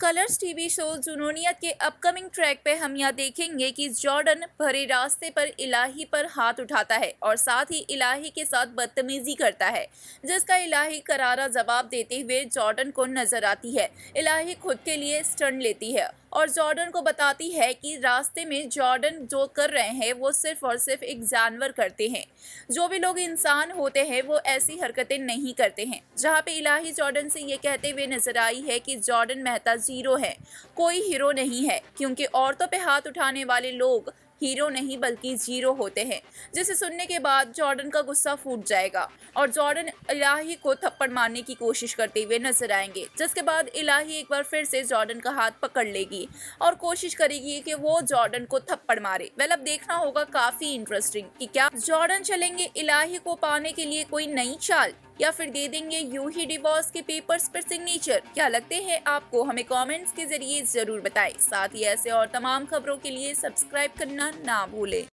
Colors TV show जुनूनियत के upcoming track पे हम यहाँ देखेंगे कि जॉर्डन भरे रास्ते पर इलाही पर हाथ उठाता है और साथ ही इलाही के साथ बदतमीजी करता है जिसका इलाही करारा जवाब देते हुए जॉर्डन को नजर आती है इलाही खुद के लिए स्टंट लेती है और जॉर्डन को बताती है कि रास्ते में जॉर्डन जो कर रहे हैं वो सिर्फ और सिर्फ एक जानवर करते हैं जो भी लोग इंसान होते हैं वो ऐसी हरकतें नहीं करते हैं जहाँ पे इलाही जॉर्डन से ये कहते हुए नजर आई है कि जॉर्डन मेहता जीरो है कोई हीरो नहीं है क्योंकि औरतों पर हाथ उठाने वाले लोग हीरो नहीं बल्कि जीरो होते हैं जिसे सुनने के बाद जॉर्डन का गुस्सा फूट जाएगा और जॉर्डन इलाही को थप्पड़ मारने की कोशिश करते हुए नजर आएंगे जिसके बाद इलाही एक बार फिर से जॉर्डन का हाथ पकड़ लेगी और कोशिश करेगी कि वो जॉर्डन को थप्पड़ मारे वेल अब देखना होगा काफी इंटरेस्टिंग कि क्या जॉर्डन चलेंगे इलाही को पाने के लिए कोई नई चाल या फिर दे देंगे यू ही डिवोर्स के पेपर्स पर सिग्नेचर क्या लगते हैं आपको हमें कमेंट्स के जरिए जरूर बताएं साथ ही ऐसे और तमाम खबरों के लिए सब्सक्राइब करना ना भूलें